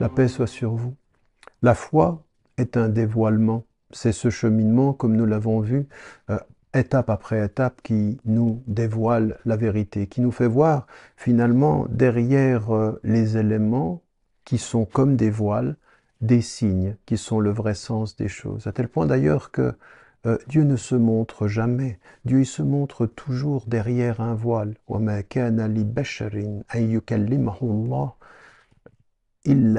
La paix soit sur vous. La foi est un dévoilement. C'est ce cheminement, comme nous l'avons vu, euh, étape après étape, qui nous dévoile la vérité, qui nous fait voir finalement derrière euh, les éléments qui sont comme des voiles, des signes qui sont le vrai sens des choses. À tel point d'ailleurs que euh, Dieu ne se montre jamais. Dieu il se montre toujours derrière un voile. Il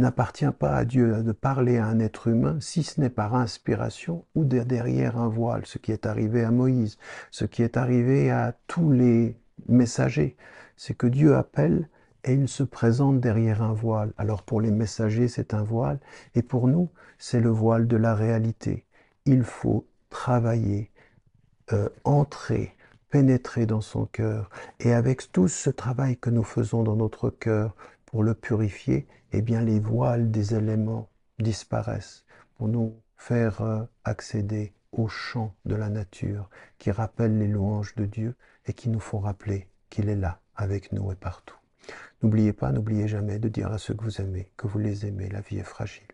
n'appartient pas à Dieu de parler à un être humain si ce n'est par inspiration ou derrière un voile, ce qui est arrivé à Moïse, ce qui est arrivé à tous les messagers. C'est que Dieu appelle et il se présente derrière un voile. Alors pour les messagers, c'est un voile, et pour nous, c'est le voile de la réalité. Il faut travailler, euh, entrer pénétrer dans son cœur. Et avec tout ce travail que nous faisons dans notre cœur pour le purifier, eh bien les voiles des éléments disparaissent pour nous faire euh, accéder au chant de la nature qui rappelle les louanges de Dieu et qui nous font rappeler qu'il est là avec nous et partout. N'oubliez pas, n'oubliez jamais de dire à ceux que vous aimez que vous les aimez, la vie est fragile.